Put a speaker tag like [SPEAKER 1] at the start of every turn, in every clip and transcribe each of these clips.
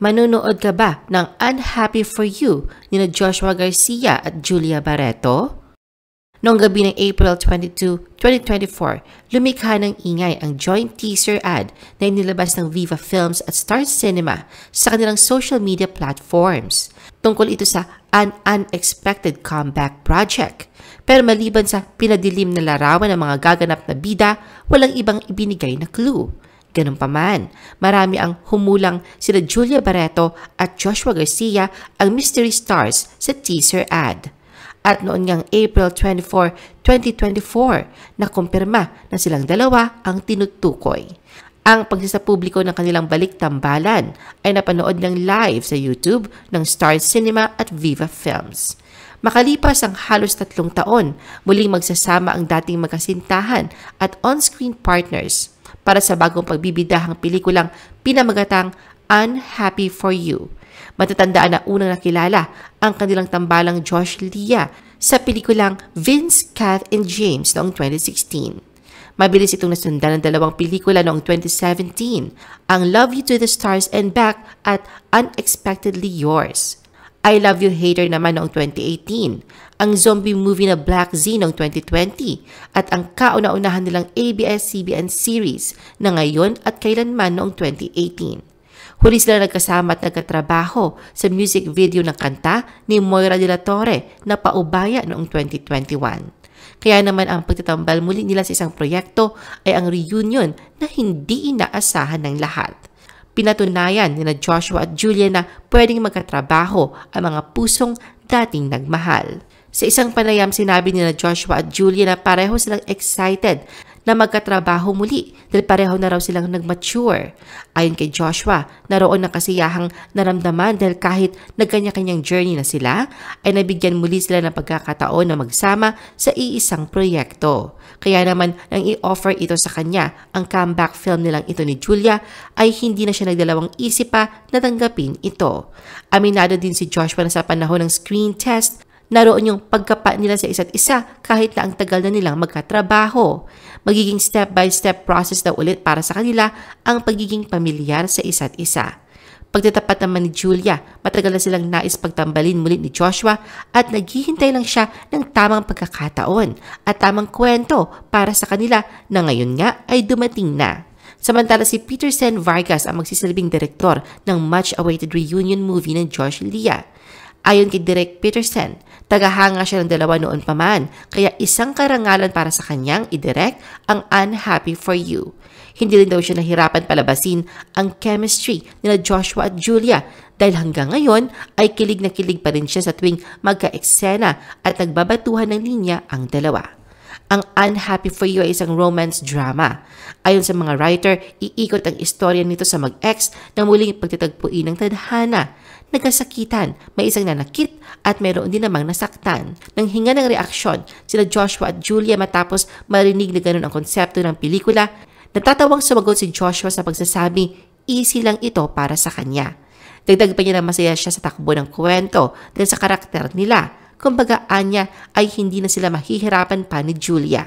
[SPEAKER 1] Manunood ka ba ng Unhappy For You ni na Joshua Garcia at Julia Barreto? Noong gabi ng April 22, 2024, lumikha ng ingay ang joint teaser ad na inilabas ng Viva Films at Star Cinema sa kanilang social media platforms. Tungkol ito sa an unexpected comeback project. Pero maliban sa pinadilim na larawan ng mga gaganap na bida, walang ibang ibinigay na clue. Ganun pa man, marami ang humulang sila Julia Barreto at Joshua Garcia ang mystery stars sa teaser ad. At noon ngang April 24, 2024, nakumpirma na silang dalawa ang tinutukoy. Ang pagsasapubliko ng kanilang balik tambalan ay napanood ng live sa YouTube ng Star Cinema at Viva Films. Makalipas ang halos tatlong taon, muling magsasama ang dating magkasintahan at on-screen partners para sa bagong pagbibidahang pelikulang pinamagatang Unhappy for You. Matatandaan na unang nakilala ang kanilang tambalang Josh Lea sa pelikulang Vince, Kath, and James noong 2016. Mabilis itong nasundan ng dalawang pelikula noong 2017, ang Love You to the Stars and Back at Unexpectedly Yours. I Love You Hater naman noong 2018, ang zombie movie na Black Z noong 2020, at ang kauna-unahan nilang ABS-CBN series na ngayon at kailanman noong 2018. Huli sila nagkasama at nagkatrabaho sa music video ng kanta ni Moira de la Torre na paubaya noong 2021. Kaya naman ang pagtatambal muli nila sa isang proyekto ay ang reunion na hindi inaasahan ng lahat. Pinatunayan ni na Joshua at Julia na pwedeng magkatrabaho ang mga pusong dating nagmahal. Sa isang panayam sinabi ni na Joshua at Julia na pareho silang excited na magkatrabaho muli dahil pareho na raw silang nagmature. Ayon kay Joshua, naroon ng kasiyahang naramdaman dahil kahit nagkanya-kanyang journey na sila, ay nabigyan muli sila ng pagkakataon na magsama sa iisang proyekto. Kaya naman nang i-offer ito sa kanya, ang comeback film nilang ito ni Julia ay hindi na siya nagdalawang isip pa na tanggapin ito. Aminado din si Joshua na sa panahon ng screen test Naroon yung pagkapa nila sa isa't isa kahit na ang tagal na nilang magkatrabaho. Magiging step-by-step process na ulit para sa kanila ang pagiging pamilyar sa isa't isa. Pagtatapat naman ni Julia, matagal na silang nais pagtambalin muli ni Joshua at naghihintay lang siya ng tamang pagkakataon at tamang kwento para sa kanila na ngayon nga ay dumating na. Samantala si Peterson Vargas ang magsisilbing direktor ng much-awaited reunion movie ng Josh Lea. Ayon kay Derek Peterson, tagahanga siya ng dalawa noon pa man, kaya isang karangalan para sa kanyang idirect ang Unhappy For You. Hindi rin daw siya nahirapan palabasin ang chemistry nila Joshua at Julia dahil hanggang ngayon ay kilig na kilig pa rin siya sa tuwing magka-eksena at nagbabatuhan ng linya ang dalawa. Ang Unhappy For You ay isang romance drama. Ayon sa mga writer, iikot ang istorya nito sa mag-ex na muling pagtatagpuin ng tadhana nagkasakitan, may isang nanakit at mayroon din namang nasaktan. Nang hinga ng reaksyon, sila Joshua at Julia matapos marinig na ganun ang konsepto ng pelikula, natatawang sumagot si Joshua sa pagsasabi, easy lang ito para sa kanya. Dagdag pa niya na masaya siya sa takbo ng kwento dahil sa karakter nila. Kumbaga, Anya ay hindi na sila mahihirapan pa ni Julia.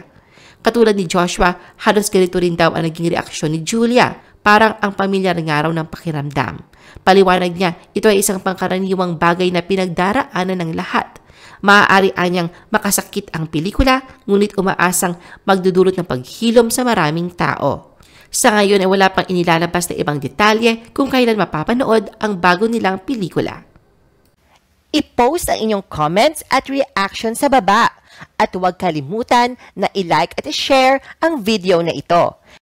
[SPEAKER 1] Katulad ni Joshua, halos ganito rin daw ang naging reaksyon ni Julia Parang ang pamilyar nga raw ng pakiramdam. Paliwanag niya, ito ay isang pangkaraniwang bagay na pinagdaraanan ng lahat. Maaari anyang makasakit ang pelikula, ngunit umaasang magdudulot ng paghilom sa maraming tao. Sa ngayon ay wala pang inilalabas na ibang detalye kung kailan mapapanood ang bago nilang pelikula. I-post ang inyong comments at reaction sa baba at huwag kalimutan na i-like at i-share ang video na ito.